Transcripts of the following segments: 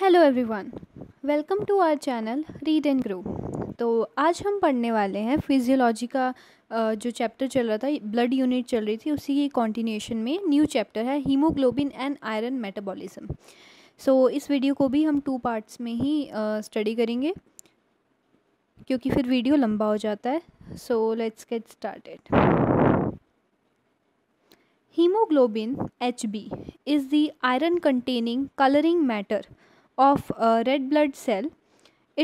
Hello everyone welcome to our channel read and grow तो आज हम पढ़ने वाले हैं फिजियोलॉजी का जो चैप्टर चल रहा था ब्लड यूनिट चल रही थी उसी की कॉन्टिन्यूशन में न्यू चैप्टर है haemoglobin and iron metabolism so इस वीडियो को भी हम टू पार्ट्स में ही स्टडी करेंगे क्योंकि फिर वीडियो लंबा हो जाता है so let's get started haemoglobin H B is the iron containing colouring matter of a uh, red blood cell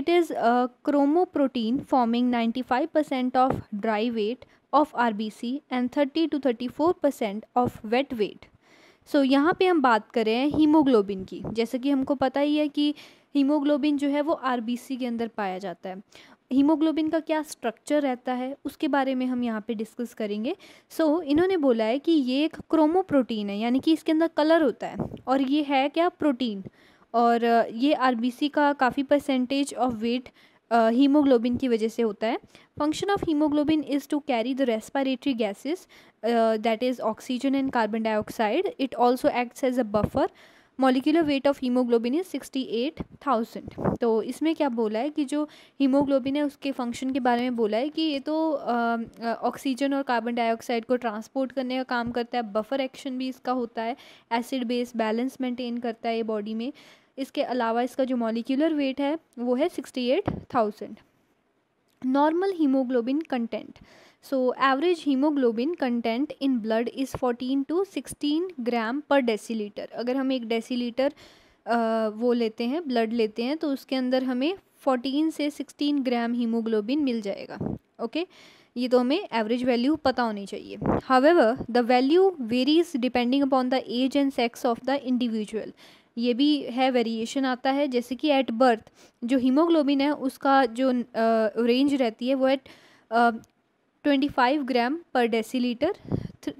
it is a uh, chromoprotein forming 95% of dry weight of RBC and 30 to 34% of wet weight so so, यहाँ पे हम बात कर रहे हैं haemoglobin की जैसे कि हमको पता ही है कि हीमोग्लोबिन जो है वो आरबीसी के अंदर पाया जाता है हीमोग्लोबिन का क्या स्ट्रक्चर रहता है उसके बारे में हम यहाँ पे डिस्कस करेंगे सो so, इन्होंने बोला है कि ये एक क्रोमो प्रोटीन है यानी कि इसके अंदर कलर होता है और ये है क्या प्रोटीन और ये आर का काफ़ी परसेंटेज ऑफ वेट हीमोग्लोबिन की वजह से होता है function of haemoglobin is to carry the respiratory gases that is oxygen and carbon dioxide it also acts as a buffer molecular weight of haemoglobin is sixty eight thousand तो इसमें क्या बोला है कि जो हीमोग्लोबिन है उसके फंक्शन के बारे में बोला है कि ये तो ऑक्सीजन और कार्बन डाइऑक्साइड को ट्रांसपोर्ट करने का काम करता है बफर एक्शन भी इसका होता है एसिड बेस बैलेंस मेंटेन करता है ये बॉडी में इसके अलावा इसका जो मॉलिकुलर वेट है वो है sixty eight thousand normal haemoglobin content so average haemoglobin content in blood is fourteen to sixteen gram per decilitre अगर हम एक डेसीलीटर वो लेते हैं ब्लड लेते हैं तो उसके अंदर हमें फोर्टीन से सिक्सटीन ग्राम हीमोग्लोबिन मिल जाएगा ओके ये तो हमें एवरेज वैल्यू पता होनी चाहिए however the value varies depending upon the age and sex of the individual ये भी है वेरिएशन आता है जैसे कि एट बर्थ जो हीमोग्लोबिन है उसका जो रेंज रहती है वो eight twenty five gram per decilitre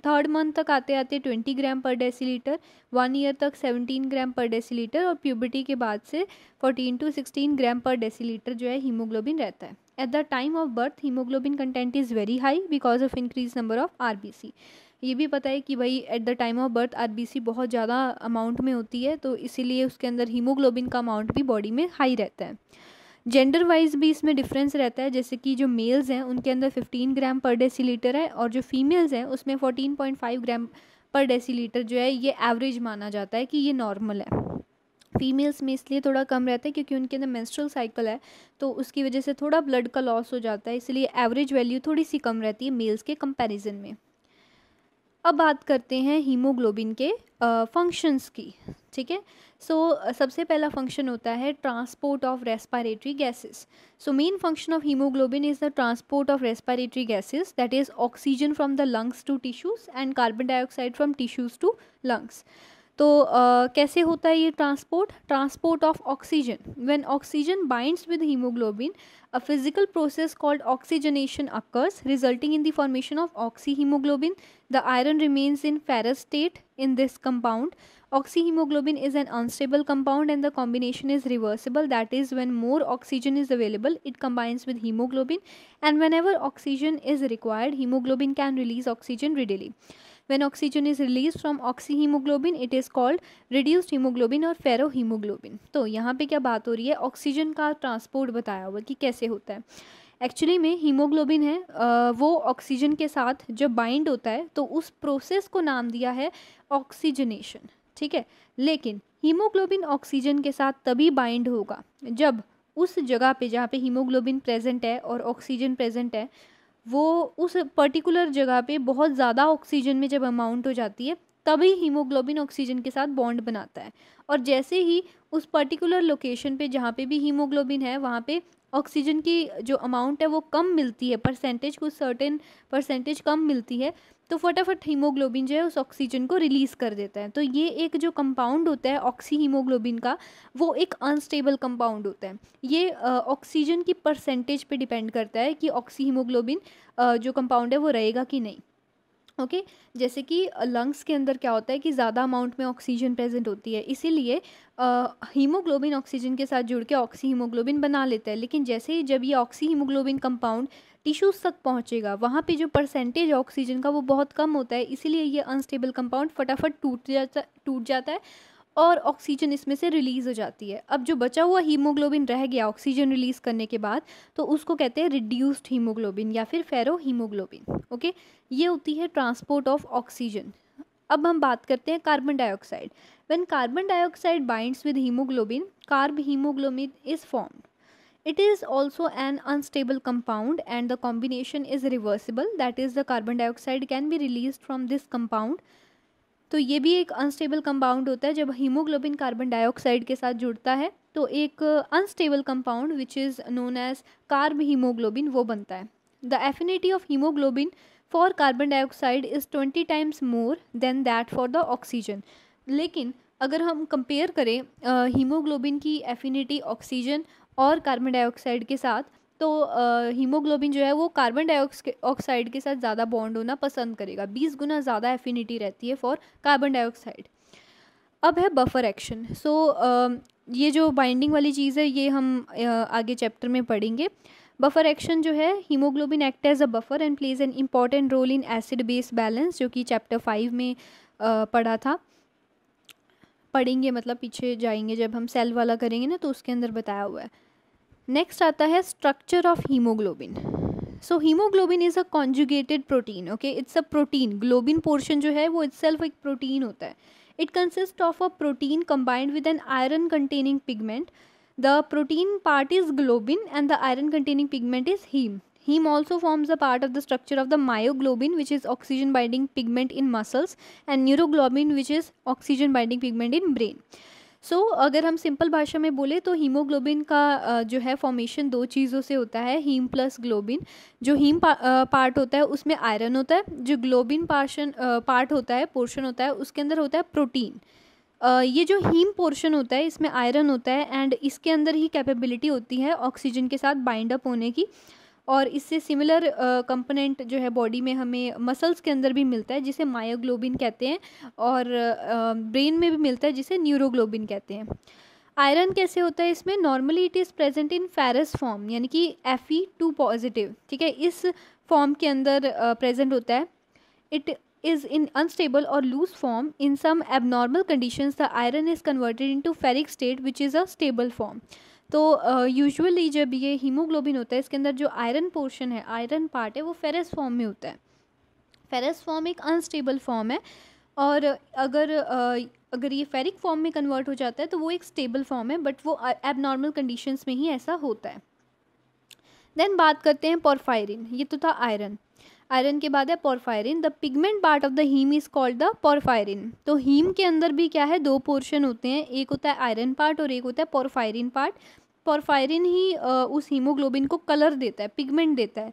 third month तक आते आते twenty gram per decilitre one year तक सेवनटीन ग्राम पर डेसीलीटर और प्यूबर्टी के बाद से fourteen to sixteen gram per decilitre जो है हीमोग्लोबिन रहता है at the time of birth haemoglobin content is very high because of increase number of R B C ये भी पता है कि भाई at the time of birth R बहुत ज़्यादा अमाउंट में होती है तो इसीलिए उसके अंदर हीमोग्लोबिन का अमाउंट भी बॉडी में हाई रहता है जेंडर वाइज भी इसमें डिफरेंस रहता है जैसे कि जो मेल्स हैं उनके अंदर 15 ग्राम पर डेसीलीटर है और जो फीमेल्स हैं उसमें 14.5 ग्राम पर डेसीलीटर जो है ये एवरेज माना जाता है कि ये नॉर्मल है फीमेल्स में इसलिए थोड़ा कम रहता है क्योंकि उनके अंदर मेंस्ट्रुअल साइकिल है तो उसकी वजह से थोड़ा ब्लड का लॉस हो जाता है इसलिए एवरेज वैल्यू थोड़ी सी कम रहती है मेल्स के कंपेरिजन में अब बात करते हैं हीमोग्लोबिन के फंक्शंस की ठीक है सो सबसे पहला फंक्शन होता है transport of respiratory gases so main function of haemoglobin is the transport of respiratory gases that is oxygen from the lungs to tissues and carbon dioxide from tissues to lungs तो uh, कैसे होता है ये transport transport of oxygen when oxygen binds with haemoglobin a physical process called oxygenation occurs resulting in the formation of oxy haemoglobin the iron remains in ferrous in this compound oxyhemoglobin is an unstable compound and the combination is reversible that is when more oxygen is available it combines with hemoglobin and whenever oxygen is required hemoglobin can release oxygen readily when oxygen is released from oxyhemoglobin it is called reduced hemoglobin और ferrohemoglobin तो यहाँ पे क्या बात हो रही है oxygen का ट्रांसपोर्ट बताया हुआ कि कैसे होता है एक्चुअली में हीमोग्लोबिन है वो ऑक्सीजन के साथ जब बाइंड होता है तो उस प्रोसेस को नाम दिया है ऑक्सीजनेशन ठीक है लेकिन हीमोग्लोबिन ऑक्सीजन के साथ तभी बाइंड होगा जब उस जगह पे जहाँ पे हीमोग्लोबिन प्रेजेंट है और ऑक्सीजन प्रेजेंट है वो उस पर्टिकुलर जगह पे बहुत ज़्यादा ऑक्सीजन में जब अमाउंट हो जाती है तभी हीमोग्लोबिन ऑक्सीजन के साथ बॉन्ड बनाता है और जैसे ही उस पर्टिकुलर लोकेशन पे जहाँ पे भी हीमोग्लोबिन है वहाँ पे ऑक्सीजन की जो अमाउंट है वो कम मिलती है परसेंटेज कुछ सर्टेन परसेंटेज कम मिलती है तो फटाफट हीमोग्लोबिन जो है उस ऑक्सीजन को रिलीज़ कर देता है तो ये एक जो कंपाउंड होता है ऑक्सी हीमोग्लोबिन का वो एक अनस्टेबल कंपाउंड होता है ये ऑक्सीजन की परसेंटेज पे डिपेंड करता है कि ऑक्सी हीमोग्लोबिन जो कंपाउंड है वो रहेगा कि नहीं ओके okay? जैसे कि लंग्स के अंदर क्या होता है कि ज़्यादा अमाउंट में ऑक्सीजन प्रेजेंट होती है इसीलिए हीमोग्लोबिन ऑक्सीजन के साथ जुड़ के ऑक्सी हीमोग्लोबिन बना लेता है लेकिन जैसे ही जब ये ऑक्सी हीमोग्लोबिन कंपाउंड टिश्यूज़ तक पहुंचेगा वहाँ पे जो परसेंटेज ऑक्सीजन का वो बहुत कम होता है इसीलिए ये अनस्टेबल कंपाउंड फटाफट टूट जाता टूट जाता है और ऑक्सीजन इसमें से रिलीज़ हो जाती है अब जो बचा हुआ हीमोग्लोबिन रह गया ऑक्सीजन रिलीज़ करने के बाद तो उसको कहते हैं रिड्यूस्ड हीमोग्लोबिन या फिर फेरो हीमोग्लोबिन ओके ये होती है ट्रांसपोर्ट ऑफ ऑक्सीजन अब हम बात करते हैं carbon dioxide when carbon dioxide binds with haemoglobin carb haemoglobin is formed it is also an unstable compound and the combination is reversible that is the carbon dioxide can be release from this compound तो ये भी एक unstable compound होता है जब haemoglobin carbon dioxide के साथ जुड़ता है तो एक unstable compound which is known as carb haemoglobin वो बनता है the affinity of haemoglobin for carbon dioxide is twenty times more than that for the oxygen लेकिन अगर हम कंपेयर करें हीमोग्लोबिन की एफिनिटी ऑक्सीजन और कार्बन डाइऑक्साइड के साथ तो हीमोग्लोबिन जो है वो कार्बन डाइऑक्साइड के साथ ज़्यादा बॉन्ड होना पसंद करेगा बीस गुना ज़्यादा एफिनिटी रहती है फॉर कार्बन डाइऑक्साइड अब है बफर एक्शन सो ये जो बाइंडिंग वाली चीज़ है ये हम आगे चैप्टर में पढ़ेंगे बफर एक्शन जो है haemoglobin act as a buffer and plays an important role in acid base balance जो कि चैप्टर फाइव में पढ़ा था पढ़ेंगे मतलब पीछे जाएंगे जब हम सेल वाला करेंगे ना तो उसके अंदर बताया हुआ है नेक्स्ट आता है structure of haemoglobin so haemoglobin is a conjugated protein okay it's a protein globin portion जो है वो इट्स एक प्रोटीन होता है it consist of a protein combined with an iron containing pigment the protein part is globin and the iron containing pigment is haem haem also forms a part of the structure of the myoglobin which is oxygen binding pigment in muscles and न्यूरोग्लोबिन which is oxygen binding pigment in brain so so, अगर हम simple भाषा में बोले तो haemoglobin का जो है formation दो चीज़ों से होता है हीम प्लस ग्लोबिन जो हीम पा, पार्ट होता है उसमें आयरन होता है जो ग्लोबिन पार्शन पार्ट होता है पोर्शन होता है उसके अंदर होता है प्रोटीन ये जो हीम पोर्शन होता है इसमें आयरन होता है एंड इसके अंदर ही कैपेबिलिटी होती है ऑक्सीजन के साथ बाइंड अप होने की और इससे सिमिलर कंपोनेंट जो है बॉडी में हमें मसल्स के अंदर भी मिलता है जिसे मायोग्लोबिन कहते हैं और ब्रेन में भी मिलता है जिसे न्यूरोग्लोबिन कहते हैं आयरन कैसे होता है इसमें normally it is present in ferrous form यानी कि एफ ई टू पॉजिटिव ठीक है इस फॉर्म के अंदर प्रेजेंट होता है इट इन अनस्टेबल और loose form in some abnormal abnormal conditions iron is converted into ferric state which is a stable form तो यूजुअली uh, जब ये हीमोग्लोबिन होता है इसके अंदर जो आयरन पोर्शन है आयरन पार्ट है वो फेरस फॉर्म में होता है फेरस फॉर्म एक अनस्टेबल फॉर्म है और अगर अगर ये फेरिक फॉर्म में कन्वर्ट हो जाता है तो वो एक स्टेबल फॉर्म है बट वो एबनॉर्मल कंडीशंस में ही ऐसा होता है देन बात करते हैं पोरफायरिन ये तो था आयरन आयरन के बाद है porphyrin the pigment part of the haem is called the porphyrin तो हीम के अंदर भी क्या है दो पोर्शन होते हैं एक होता है आयरन पार्ट और एक होता है पोरफायरिन पार्ट पॉरफायरिन ही उस हीमोग्लोबिन को कलर देता है पिगमेंट देता है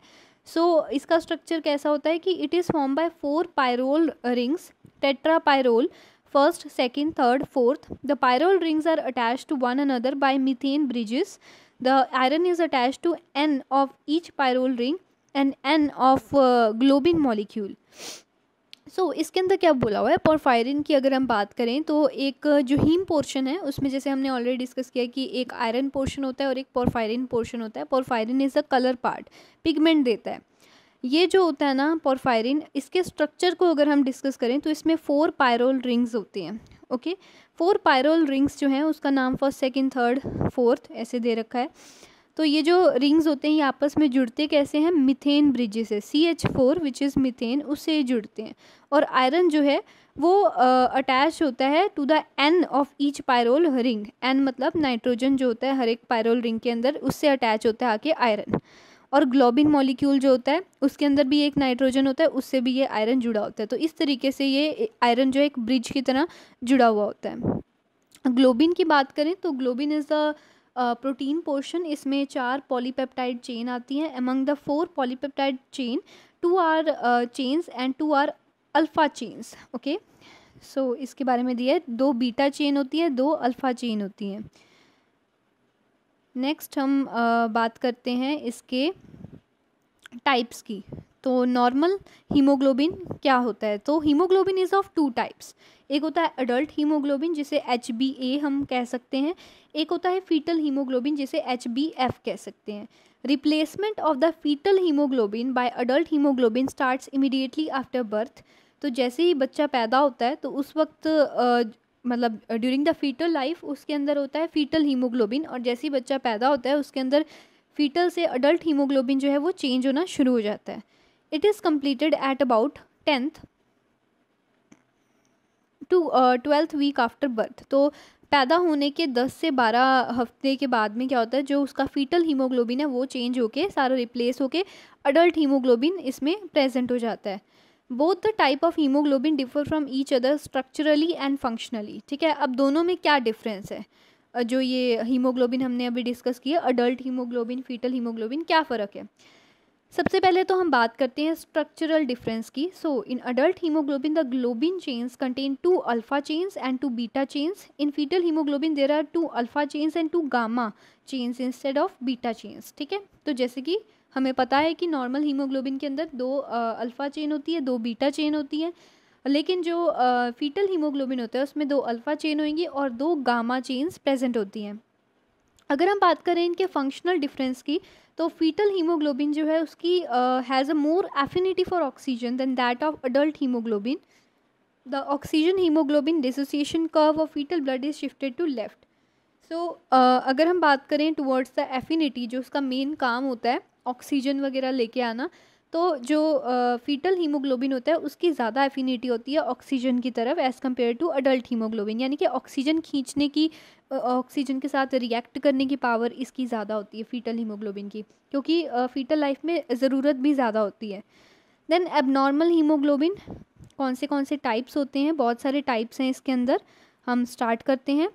सो so, इसका स्ट्रक्चर कैसा होता है कि it is form by four pyrrole rings tetra pyrrole first second third fourth the pyrrole rings are attach to one another by methane bridges the iron is attach to N of each pyrrole ring and N of globin molecule so so, इसके अंदर क्या बोला हुआ है porphyrin की अगर हम बात करें तो एक जो हीम पोर्शन है उसमें जैसे हमने ऑलरेडी डिस्कस किया कि एक आयरन पोर्शन होता है और एक पोरफायरिन पोर्शन होता है porphyrin is a colour part pigment देता है ये जो होता है ना पोरफायरिन इसके स्ट्रक्चर को अगर हम डिस्कस करें तो इसमें फोर पायरोल रिंग्स होती हैं ओके फोर पायरोल रिंग्स जो हैं उसका नाम फर्स्ट सेकेंड थर्ड फोर्थ ऐसे दे रखा है तो ये जो रिंग्स होते हैं ये आपस में जुड़ते कैसे हैं मिथेन ब्रिजेस से C H four which is methane उससे जुड़ते हैं और आयरन जो है वो अटैच uh, होता है to the N of each pyrrole ring N मतलब नाइट्रोजन जो होता है हर एक पायरोल रिंग के अंदर उससे अटैच होता है आके आयरन और ग्लोबिन मॉलिक्यूल जो होता है उसके अंदर भी एक नाइट्रोजन होता है उससे भी ये आयरन जुड़ा होता है तो इस तरीके से ये आयरन जो है एक ब्रिज की तरह जुड़ा हुआ होता है ग्लोबिन की बात करें तो globin is the protein portion इसमें चार पॉलीपेप्टाइड चेन आती हैं among the four polypeptide chain two are chains and two are alpha chains okay so इसके बारे में दिया है दो बीटा चेन होती है दो अल्फ़ा चेन होती हैं नेक्स्ट हम uh, बात करते हैं इसके टाइप्स की तो नॉर्मल हीमोग्लोबिन क्या होता है तो haemoglobin is of two types एक होता है अडल्ट हीमोग्लोबिन जिसे एच बी ए हम कह सकते हैं एक होता है फीटल हीमोग्लोबिन जिसे एच बी एफ कह सकते हैं replacement of the foetal haemoglobin by adult haemoglobin starts immediately after birth तो जैसे ही बच्चा पैदा होता है तो उस वक्त uh, मतलब ड्यूरिंग द फीटल लाइफ उसके अंदर होता है फीटल हीमोग्लोबिन और जैसे ही बच्चा पैदा होता है उसके अंदर फीटल से अडल्ट हीमोग्लोबिन जो है वो चेंज होना शुरू हो जाता है it is completed at about 10th to twelfth week after birth तो पैदा होने के 10 से 12 हफ्ते के बाद में क्या होता है जो उसका फीटल हीमोग्लोबिन है वो चेंज होके सारा रिप्लेस होके अडल्ट हीमोग्लोबिन इसमें प्रेजेंट हो जाता है both the type of haemoglobin differ from each other structurally and functionally ठीक है अब दोनों में क्या डिफरेंस है जो ये हीमोग्लोबिन हमने अभी डिस्कस किया अडल्ट हीमोग्लोबिन फीटल हीमोग्लोबिन क्या फ़र्क है सबसे पहले तो हम बात करते हैं स्ट्रक्चरल डिफरेंस की so in adult haemoglobin the globin chains contain two alpha chains and two beta chains in foetal haemoglobin there are two alpha chains and two gamma chains instead of beta chains ठीक है तो जैसे कि हमें पता है कि normal haemoglobin के अंदर दो अल्फ़ा चेन होती है दो बीटा चेन होती है लेकिन जो फीटल हीमोग्लोबिन होता है उसमें दो अल्फ़ा चेन होंगी और दो गामा चेन्स प्रेजेंट होती हैं अगर हम बात करें इनके फंक्शनल डिफरेंस की तो फीटल हीमोग्लोबिन जो है उसकी has a more affinity for oxygen than that of adult haemoglobin the oxygen haemoglobin dissociation curve of foetal blood is shifted to left so अगर हम बात करें टुवर्ड्स द एफिनिटी जो उसका मेन काम होता है ऑक्सीजन वगैरह लेके आना तो जो फीटल हीमोग्लोबिन होता है उसकी ज़्यादा एफिनिटी होती है ऑक्सीजन की तरफ as compare to adult haemoglobin यानी कि ऑक्सीजन खींचने की ऑक्सीजन के साथ रिएक्ट करने की पावर इसकी ज़्यादा होती है फीटल हीमोग्लोबिन की क्योंकि फीटल लाइफ में ज़रूरत भी ज़्यादा होती है देन एबनॉर्मल हीमोग्लोबिन कौन से कौन से टाइप्स होते हैं बहुत सारे टाइप्स हैं इसके अंदर हम स्टार्ट करते हैं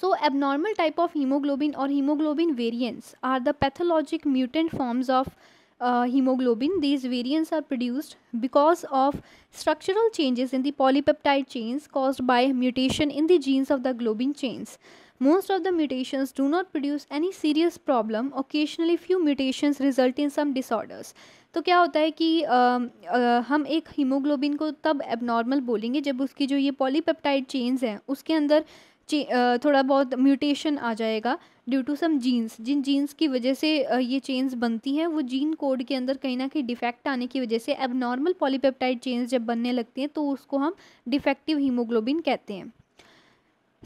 so abnormal type of haemoglobin और haemoglobin variants are the pathologic mutant forms of uh, hemoglobin these variants are produced because of structural changes in the polypeptide chains caused by mutation in the genes of the globin chains most of the mutations do not produce any serious problem occasionally few mutations result in some disorders तो क्या होता है कि आ, आ, हम एक haemoglobin को तब abnormal बोलेंगे जब उसकी जो ये पॉलीपेप्टाइड चेन्स हैं उसके अंदर चे, आ, थोड़ा बहुत म्यूटेशन आ जाएगा ड्यू टू सम जीन्स जिन जीन्स की वजह से ये चेन्स बनती हैं वो जीन कोड के अंदर कहीं ना कहीं डिफेक्ट आने की वजह से एबनॉर्मल पॉलीपेप्टाइड चेन्स जब बनने लगती हैं तो उसको हम डिफेक्टिव हीमोग्लोबिन कहते हैं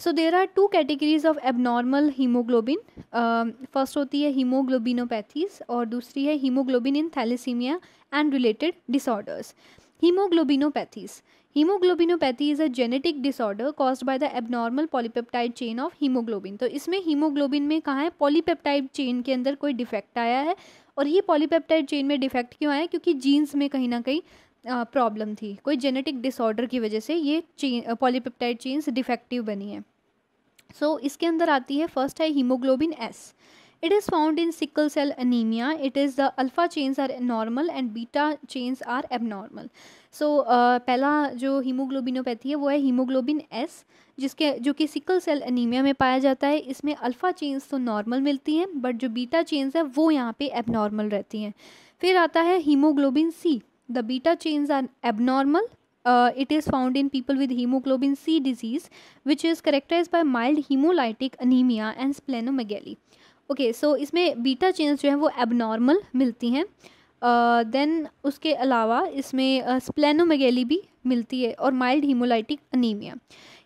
so there are two categories of abnormal haemoglobin first होती है हीमोग्लोबिनोपैथीज और दूसरी है haemoglobin in thalassaemia and related disorders haemoglobinopathies haemoglobinopathy is a genetic disorder caused by the abnormal polypeptide chain of haemoglobin तो इसमें haemoglobin में कहाँ है पॉलीपेप्टाइड चेन के अंदर कोई डिफेक्ट आया है और ये पॉलीपेप्टाइड चेन में डिफेक्ट क्यों आया क्योंकि जीन्स में कहीं ना कहीं प्रॉब्लम थी कोई जेनेटिक डिसऑर्डर की वजह से ये चेन पॉलीपेप्टाइड चेन्स डिफेक्टिव बनी है सो so, इसके अंदर आती है फर्स्ट है haemoglobin S it is found in sickle cell anaemia it is the alpha chains are normal and beta chains are abnormal so so, uh, पहला जो हीमोग्लोबिनोपैथी है वो है हीमोग्लोबिन एस जिसके जो कि सिकल सेल एनीमिया में पाया जाता है इसमें अल्फ़ा चेन्स तो नॉर्मल मिलती हैं बट जो बीटा चेन्स है वो यहाँ पे एबनॉर्मल रहती हैं फिर आता है haemoglobin C the beta chains are abnormal it is found in people with haemoglobin C disease which is characterise by mild haemolytic anaemia and and okay so इसमें बीटा चेन्स जो है वो एबनॉर्मल मिलती हैं देन उसके अलावा इसमें स्प्लेनोमेगेली भी मिलती है और mild haemolytic anaemia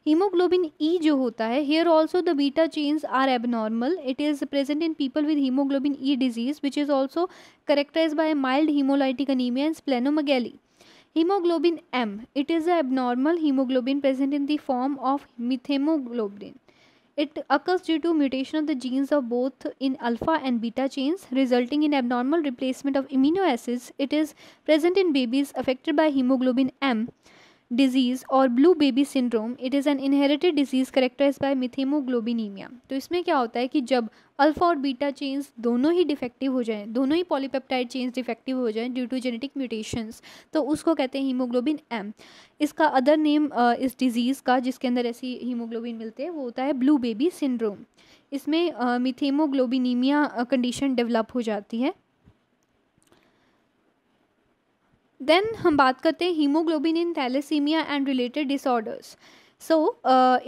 haemoglobin E जो होता है here also the beta chains are abnormal it is present in people with haemoglobin E disease which is also characterise by mild haemolytic anaemia and splenomegaly haemoglobin M it is a abnormal haemoglobin present in the form of methaemoglobin It occurs due to mutation of the genes of both in alpha and beta chains, resulting in abnormal replacement of amino acids. It is present in babies affected by hemoglobin M. Disease और blue baby syndrome it is an inherited disease characterise by methaemoglobinaemia तो इसमें क्या होता है कि जब alpha और beta chains दोनों ही डिफेक्टिव हो जाएं दोनों ही पॉलीपेप्टाइड चेन्स डिफेक्टिव हो जाएं ड्यू टू जेनेटिक म्यूटेशंस तो उसको कहते हैं हीमोग्लोबिन एम इसका अदर नेम इस डिज़ीज़ का जिसके अंदर ऐसी हीमोग्लोबिन मिलते हैं वो होता है ब्लू बेबी सिंड्रोम इसमें मिथेमोग्लोबिनीमिया कंडीशन डेवलप हो जाती है देन हम बात करते हैं haemoglobin in thalassaemia and related disorders so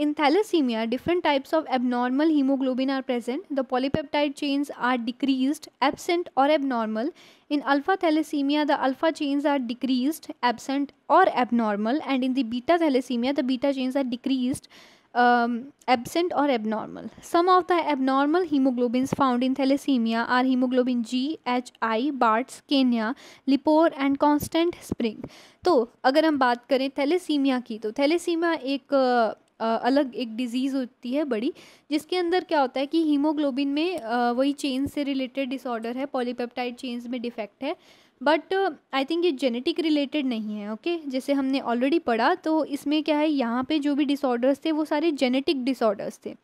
in thalassaemia different types of abnormal haemoglobin are present the polypeptide chains are decrease absent or abnormal in alpha thalassaemia the alpha chains are decrease absent or abnormal and in the beta thalassaemia the beta chains are decrease absent or abnormal some of the abnormal haemoglobin found in thalassaemia are haemoglobin G H I Barts Kenya Lepore and constant spring तो अगर हम बात करें thalassaemia की तो thalassaemia एक uh, uh, अलग एक डिजीज़ होती है बड़ी जिसके अंदर क्या होता है कि हीमोग्लोबिन में uh, वही चेंज से रिलेटेड डिसऑर्डर है पॉलीपेप्टाइड चेन्स में डिफेक्ट है बट आई थिंक ये जेनेटिक रिलेटेड नहीं है ओके okay? जैसे हमने ऑलरेडी पढ़ा तो इसमें क्या है यहाँ पे जो भी डिसऑर्डर्स थे वो सारे जेनेटिक डिसऑर्डर्स थे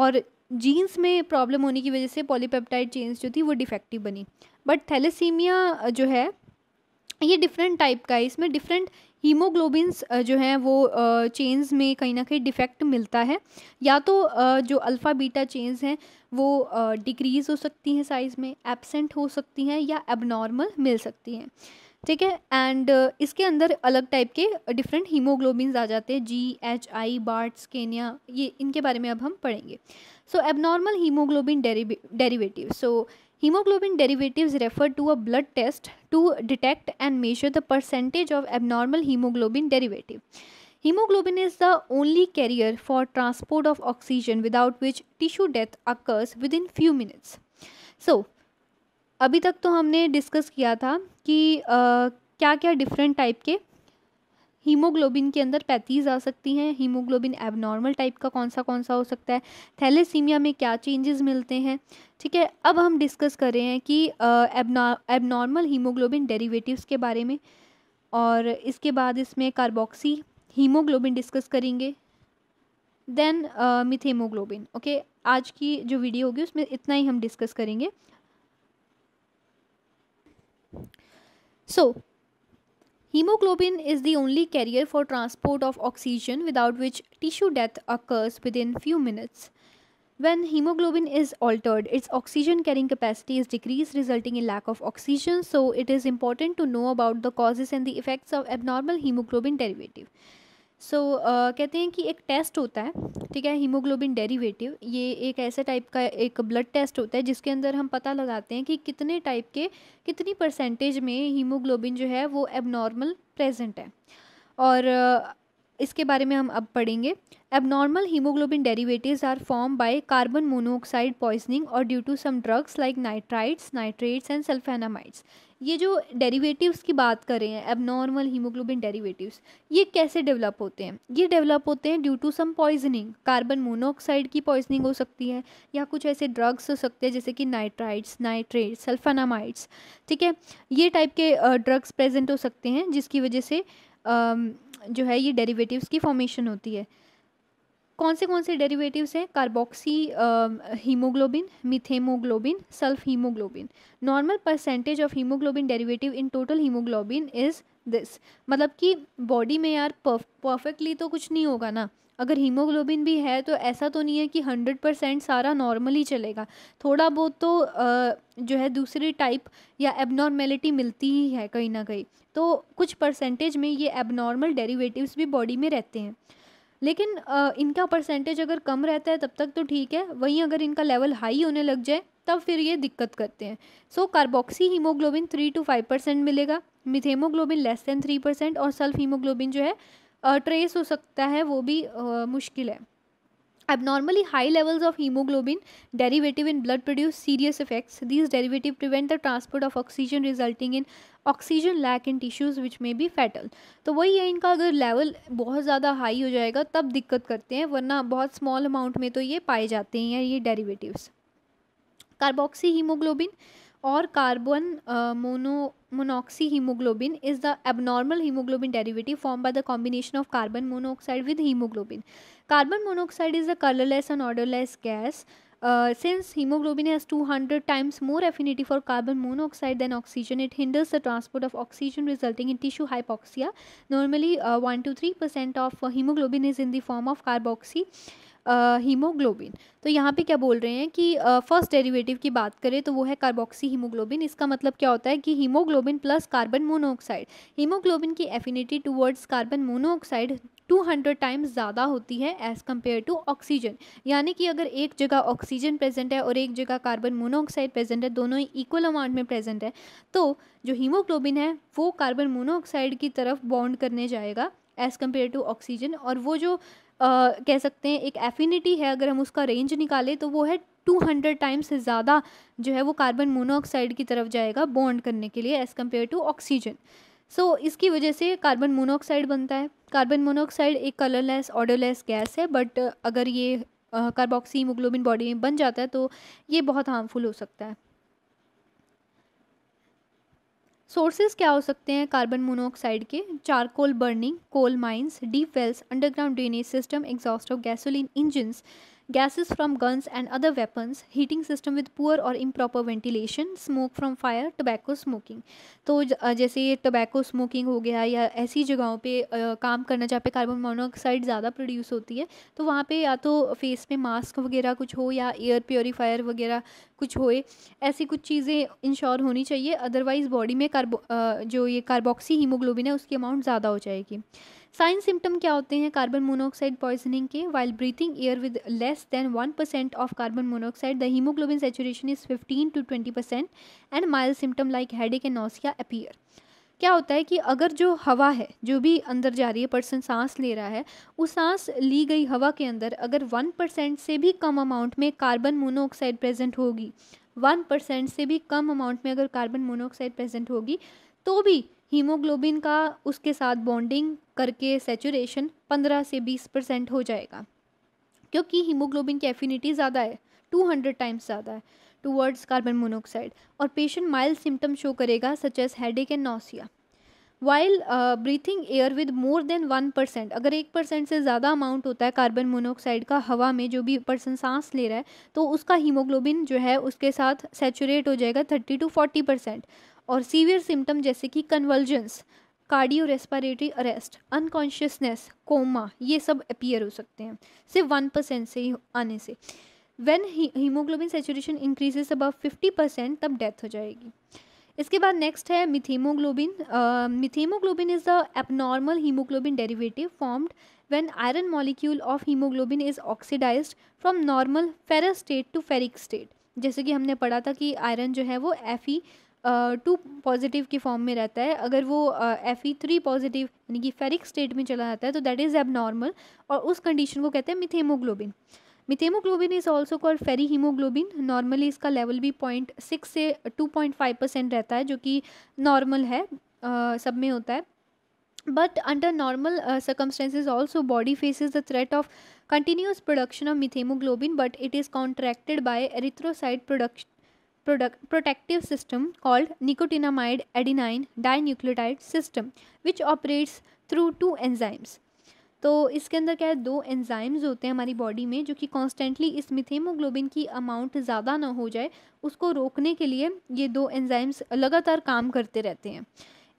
और जीन्स में प्रॉब्लम होने की वजह से पॉलीपेप्टाइड चेन्स जो थी वो डिफेक्टिव बनी बट थैलेसीमिया uh, जो है ये डिफरेंट टाइप का है इसमें डिफरेंट हीमोग्लोबिन्स जो हैं वो चेन्स में कहीं ना कहीं डिफेक्ट मिलता है या तो जो अल्फ़ा बीटा चेन्स हैं वो डिक्रीज़ हो सकती हैं साइज़ में एबसेंट हो सकती हैं या एबनॉर्मल मिल सकती हैं ठीक है एंड इसके अंदर अलग टाइप के डिफरेंट हीमोग्लोबिन आ जाते हैं G H I Barts Kenya ये इनके बारे में अब हम पढ़ेंगे so abnormal haemoglobin derivative so Hemoglobin derivatives refer to a blood test to detect and measure the percentage of abnormal hemoglobin derivative. Hemoglobin is the only carrier for transport of oxygen without which tissue death occurs within few minutes. So, अभी तक तो हमने discuss किया था कि आ, क्या क्या different type के हीमोग्लोबिन के अंदर पैंतीस आ सकती हैं हीमोग्लोबिन एबनॉर्मल टाइप का कौन सा कौन सा हो सकता है थैलेसीमिया में क्या चेंजेस मिलते हैं ठीक है अब हम डिस्कस कर रहे हैं कि एबनॉर्मल हीमोग्लोबिन डेरिवेटिव्स के बारे में और इसके बाद इसमें कार्बोक्सी हीमोग्लोबिन डिस्कस करेंगे देन मिथेमोग्लोबिन ओके आज की जो वीडियो होगी उसमें इतना ही हम डिस्कस करेंगे सो so, Hemoglobin is the only carrier for transport of oxygen without which tissue death occurs within few minutes. When hemoglobin is altered, its oxygen carrying capacity is decreased resulting in lack of oxygen, so it is important to know about the causes and the effects of abnormal hemoglobin derivative. So so, uh, कहते हैं कि एक test होता है ठीक है haemoglobin derivative ये एक ऐसे टाइप का एक ब्लड टेस्ट होता है जिसके अंदर हम पता लगाते हैं कि कितने टाइप के कितनी परसेंटेज में हीमोग्लोबिन जो है वो एबनॉर्मल प्रेजेंट है और uh, इसके बारे में हम अब पढ़ेंगे abnormal haemoglobin derivatives are form by carbon monoxide poisoning or due to some drugs like nitrides nitrates and sulphonamides ये जो डेरिवेटिव्स की बात कर रहे हैं एबनॉर्मल हीमोग्लोबिन डेरिवेटिव्स ये कैसे डेवलप होते हैं ये डेवलप होते हैं due to some poisoning carbon monoxide की पॉइजनिंग हो सकती है या कुछ ऐसे ड्रग्स हो सकते हैं जैसे कि नाइट्राइड्स नाइट्रेट सल्फेनामाइड्स ठीक है ये टाइप के ड्रग्स प्रेजेंट हो सकते हैं जिसकी वजह से जो है ये डेरिवेटिव्स की फॉर्मेशन होती है कौन से कौन से डेरिवेटिव्स हैं carboxy haemoglobin methaemoglobin sulph haemoglobin normal percentage of haemoglobin derivative in total haemoglobin is this मतलब कि बॉडी में यार परफेक्टली तो कुछ नहीं होगा ना अगर हीमोग्लोबिन भी है तो ऐसा तो नहीं है कि हंड्रेड परसेंट सारा नॉर्मली चलेगा थोड़ा बहुत तो जो है दूसरी टाइप या एबनॉर्मेलिटी मिलती ही है कहीं ना कहीं तो कुछ परसेंटेज में ये एबनॉर्मल डेरिवेटिव्स भी बॉडी में रहते हैं लेकिन इनका परसेंटेज अगर कम रहता है तब तक तो ठीक है वहीं अगर इनका लेवल हाई होने लग जाए तब फिर ये दिक्कत करते हैं so carboxy haemoglobin three to five percent मिलेगा methaemoglobin less than three percent और सल्फ हीमोग्लोबिन जो है ट्रेस हो सकता है वो भी मुश्किल है अब normally high levels of haemoglobin derivative in blood produce serious effects this derivative prevent the transport of oxygen resulting in oxygen lack in tissues which may be fatal तो वही है इनका अगर लेवल बहुत ज़्यादा हाई हो जाएगा तब दिक्कत करते हैं वरना बहुत स्मॉल अमाउंट में तो ये पाए जाते हैं ये derivative carboxy haemoglobin or carbon uh, mono monoxy hemoglobin is the abnormal hemoglobin derivative formed by the combination of carbon monoxide with hemoglobin carbon monoxide is a colorless and odorless gas uh, since hemoglobin has 200 times more affinity for carbon monoxide than oxygen, it hinders the transport of oxygen, resulting in tissue hypoxia. Normally, uh, 1 to 3 percent of uh, hemoglobin is in the form of carboxy. Haemoglobin तो यहाँ पे क्या बोल रहे हैं कि first derivative की बात करें तो वो है कार्बोक्सी हीमोग्लोबिन इसका मतलब क्या होता है कि haemoglobin plus carbon monoxide haemoglobin की affinity towards carbon monoxide 200 times ज़्यादा होती है एज़ कम्पेयर टू ऑक्सीजन यानी कि अगर एक जगह ऑक्सीजन प्रेजेंट है और एक जगह कार्बन मोनोऑक्साइड प्रेजेंट है दोनों ही इक्वल अमाउंट में प्रेजेंट है तो जो हीमोग्लोबिन है वो कार्बन मोनोऑक्साइड की तरफ बॉन्ड करने जाएगा एज़ कम्पेयर टू ऑक्सीजन और वो जो कह सकते हैं एक एफिनिटी है अगर हम उसका रेंज निकालें तो वो है 200 टाइम्स से ज़्यादा जो है वो कार्बन मोनोऑक्साइड की तरफ जाएगा बॉन्ड करने के लिए as compare to oxygen so इसकी वजह से कार्बन मोनोऑक्साइड बनता है कार्बन मोनोऑक्साइड एक कलरलेस ऑडोलेस गैस है बट अगर ये कार्बोक्सी हीमोग्लोबिन बॉडी में बन जाता है तो ये बहुत हार्मफुल हो सकता है सोर्सेज क्या हो सकते हैं कार्बन मोनोऑक्साइड के charcoal burning coal mines deep wells underground drainage system exhaust of gasoline engines gases from guns and other weapons, heating system with poor or improper ventilation, smoke from fire, tobacco smoking. तो जैसे tobacco smoking हो गया या ऐसी जगहों पे काम करना जहाँ पे कार्बन मोनोऑक्साइड ज़्यादा प्रोड्यूस होती है तो वहाँ पे या तो फेस पे मास्क वगैरह कुछ हो या एयर प्योरीफायर वगैरह कुछ होए ऐसी कुछ चीज़ें इंश्योर होनी चाहिए अदरवाइज़ बॉडी में कार्बो जो ये कार्बोक्सी हीमोग्लोबिन है उसकी अमाउंट ज़्यादा हो जाएगी साइन सिम्टम क्या होते हैं कार्बन मोनोऑक्साइड पॉइजनिंग के while breathing air with less than one percent of carbon monoxide the haemoglobin saturation is fifteen to twenty percent and mild symptom like ache and nausea appear क्या होता है कि अगर जो हवा है जो भी अंदर जा रही है पर्सन सांस ले रहा है उस सांस ली गई हवा के अंदर अगर वन परसेंट से भी कम अमाउंट में कार्बन मोनोऑक्साइड प्रेजेंट होगी वन परसेंट से भी कम अमाउंट में अगर कार्बन मोनोऑक्साइड प्रेजेंट होगी तो भी हीमोग्लोबिन का उसके साथ बॉन्डिंग करके सेचुरेशन 15 से 20 परसेंट हो जाएगा क्योंकि हीमोग्लोबिन की एफिनिटी ज़्यादा है 200 टाइम्स ज़्यादा है टूवर्ड्स कार्बन मोनोक्साइड और पेशेंट माइल्ड सिम्टम शो करेगा such as ache and nausea while breathing air with more than one percent अगर एक परसेंट से ज़्यादा अमाउंट होता है कार्बन मोनोऑक्साइड का हवा में जो भी पर्सन सांस ले रहा है तो उसका हीमोग्लोबिन जो है उसके साथ सेचूरेट हो जाएगा थर्टी टू फोर्टी परसेंट और सीवियर सिम्टम जैसे कि convulsions cardio respiratory arrest unconsciousness coma ये सब अपीयर हो सकते हैं सिर्फ वन परसेंट से ही आने से when haemoglobin saturation increases above fifty percent तब डेथ हो जाएगी इसके बाद नेक्स्ट है methaemoglobin methaemoglobin is the abnormal haemoglobin derivative formed when iron molecule of haemoglobin is oxidise from normal ferrous state to ferric state जैसे कि हमने पढ़ा था कि आयरन जो है वो एफ टू पॉजिटिव के फॉर्म में रहता है अगर वो एफ ई थ्री पॉजिटिव यानी कि फेरिक स्टेट में चला जाता है तो दैट इज़ एबनॉर्मल और उस कंडीशन को कहते हैं methaemoglobin methaemoglobin is also call ferri haemoglobin normally इसका लेवल भी पॉइंट सिक्स से टू पॉइंट फाइव परसेंट रहता है जो कि नॉर्मल है uh, सब में होता है but under normal circumstances also body faces the threat of continuous production of methaemoglobin but it is contracted by erythrocyte production product, protective system called nicotinamide adenine dinucleotide system which operates through two enzymes तो इसके अंदर क्या है दो enzymes होते हैं हमारी body में जो कि कॉन्स्टेंटली इस मिथेमोग्लोबिन की अमाउंट ज़्यादा ना हो जाए उसको रोकने के लिए ये दो एंजाइम्स लगातार काम करते रहते हैं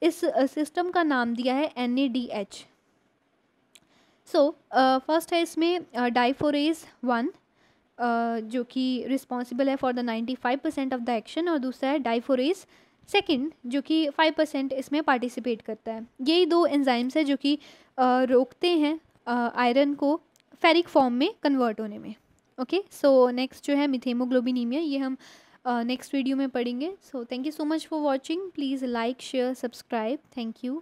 इस सिस्टम का नाम दिया है N A D H so first है इसमें डाइफोरेज वन जो कि रिस्पॉन्सिबल है for the five percent of the action और दूसरा है डाइफोरेस सेकेंड जो कि फाइव परसेंट इसमें पार्टिसिपेट करता है यही दो एंजाइम्स है जो कि रोकते हैं आयरन को फेरिक फॉर्म में कन्वर्ट होने में ओके सो नेक्स्ट जो है मिथेमोग्लोबिनीमिया ये हम नेक्स्ट वीडियो में पढ़ेंगे so thank you so much for watching please like share subscribe thank you